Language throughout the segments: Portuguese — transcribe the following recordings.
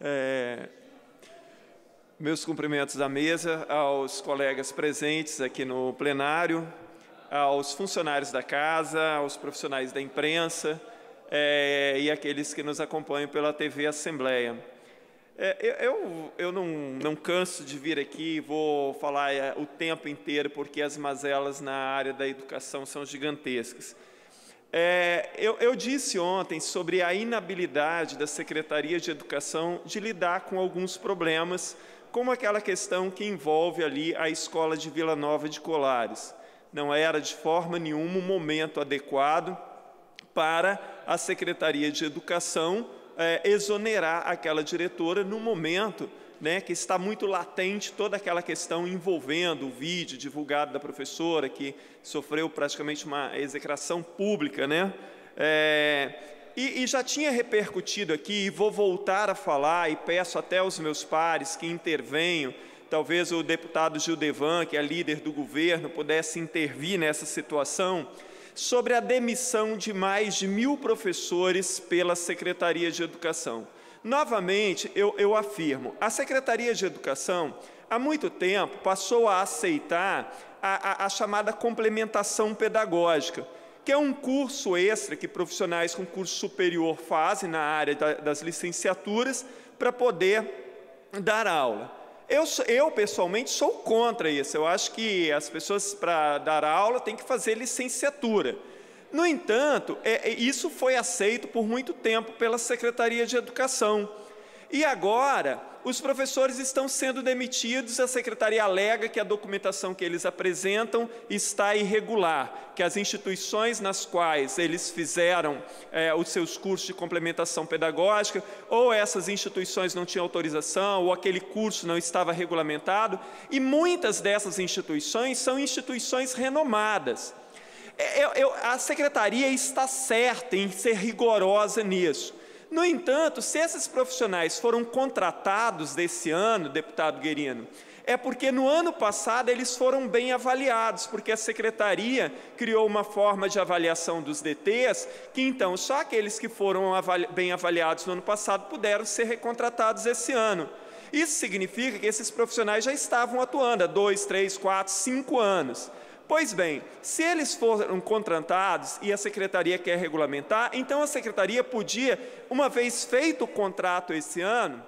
É, meus cumprimentos à mesa, aos colegas presentes aqui no plenário, aos funcionários da casa, aos profissionais da imprensa é, e aqueles que nos acompanham pela TV Assembleia. É, eu eu não, não canso de vir aqui, vou falar é, o tempo inteiro, porque as mazelas na área da educação são gigantescas. É, eu, eu disse ontem sobre a inabilidade da Secretaria de Educação de lidar com alguns problemas, como aquela questão que envolve ali a escola de Vila Nova de Colares. Não era de forma nenhuma um momento adequado para a Secretaria de Educação é, exonerar aquela diretora no momento né, que está muito latente toda aquela questão envolvendo o vídeo divulgado da professora, que sofreu praticamente uma execração pública. Né? É, e, e já tinha repercutido aqui, e vou voltar a falar, e peço até aos meus pares que intervenham, talvez o deputado Gildevan, que é líder do governo, pudesse intervir nessa situação, sobre a demissão de mais de mil professores pela Secretaria de Educação. Novamente, eu, eu afirmo, a Secretaria de Educação, há muito tempo, passou a aceitar a, a, a chamada complementação pedagógica, que é um curso extra que profissionais com curso superior fazem na área da, das licenciaturas para poder dar aula. Eu, eu, pessoalmente, sou contra isso. Eu acho que as pessoas, para dar aula, têm que fazer licenciatura. No entanto, é, é, isso foi aceito por muito tempo pela Secretaria de Educação. E agora, os professores estão sendo demitidos, a secretaria alega que a documentação que eles apresentam está irregular, que as instituições nas quais eles fizeram é, os seus cursos de complementação pedagógica, ou essas instituições não tinham autorização, ou aquele curso não estava regulamentado, e muitas dessas instituições são instituições renomadas. É, eu, eu, a secretaria está certa em ser rigorosa nisso. No entanto, se esses profissionais foram contratados desse ano, deputado Guerino, é porque no ano passado eles foram bem avaliados, porque a secretaria criou uma forma de avaliação dos DTs, que então só aqueles que foram avali bem avaliados no ano passado puderam ser recontratados esse ano. Isso significa que esses profissionais já estavam atuando há dois, três, quatro, cinco anos. Pois bem, se eles foram contratados e a secretaria quer regulamentar, então a secretaria podia, uma vez feito o contrato esse ano,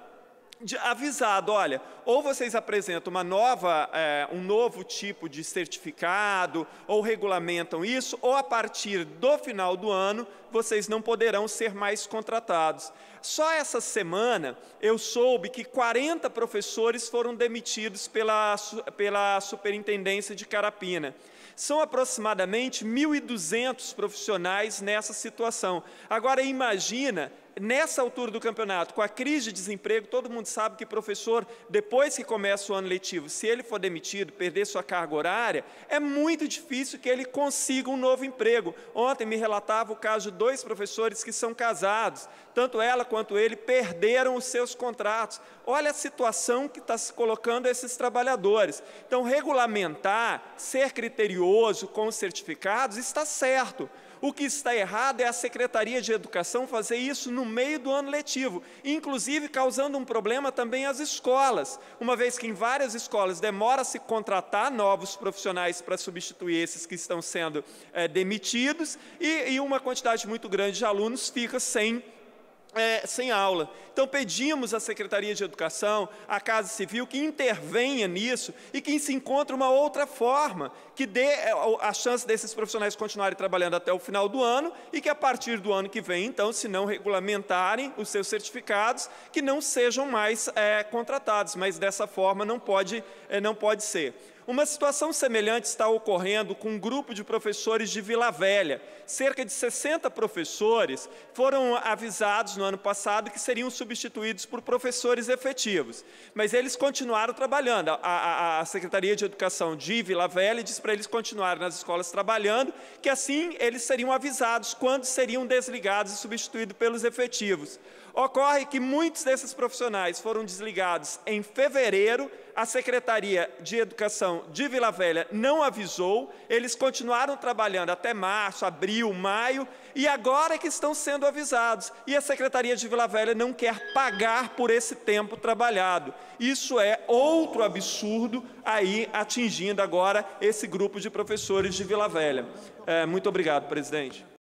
avisado, olha, ou vocês apresentam uma nova, é, um novo tipo de certificado, ou regulamentam isso, ou a partir do final do ano vocês não poderão ser mais contratados. Só essa semana eu soube que 40 professores foram demitidos pela, pela Superintendência de Carapina. São aproximadamente 1.200 profissionais nessa situação. Agora imagina nessa altura do campeonato, com a crise de desemprego, todo mundo sabe que professor, depois que começa o ano letivo, se ele for demitido, perder sua carga horária, é muito difícil que ele consiga um novo emprego. Ontem me relatava o caso de dois professores que são casados, tanto ela quanto ele perderam os seus contratos. Olha a situação que está se colocando esses trabalhadores. Então, regulamentar, ser criterioso com os certificados está certo. O que está errado é a Secretaria de Educação fazer isso no meio do ano letivo, inclusive causando um problema também às escolas, uma vez que em várias escolas demora-se contratar novos profissionais para substituir esses que estão sendo é, demitidos, e, e uma quantidade muito grande de alunos fica sem é, sem aula. Então pedimos à Secretaria de Educação, à Casa Civil, que intervenha nisso e que se encontre uma outra forma que dê é, a chance desses profissionais continuarem trabalhando até o final do ano e que a partir do ano que vem, então, se não regulamentarem os seus certificados, que não sejam mais é, contratados, mas dessa forma não pode, é, não pode ser. Uma situação semelhante está ocorrendo com um grupo de professores de Vila Velha. Cerca de 60 professores foram avisados no ano passado que seriam substituídos por professores efetivos, mas eles continuaram trabalhando. A, a, a Secretaria de Educação de Vila Velha disse para eles continuarem nas escolas trabalhando, que assim eles seriam avisados quando seriam desligados e substituídos pelos efetivos. Ocorre que muitos desses profissionais foram desligados em fevereiro a Secretaria de Educação de Vila Velha não avisou, eles continuaram trabalhando até março, abril, maio, e agora é que estão sendo avisados. E a Secretaria de Vila Velha não quer pagar por esse tempo trabalhado. Isso é outro absurdo aí atingindo agora esse grupo de professores de Vila Velha. É, muito obrigado, presidente.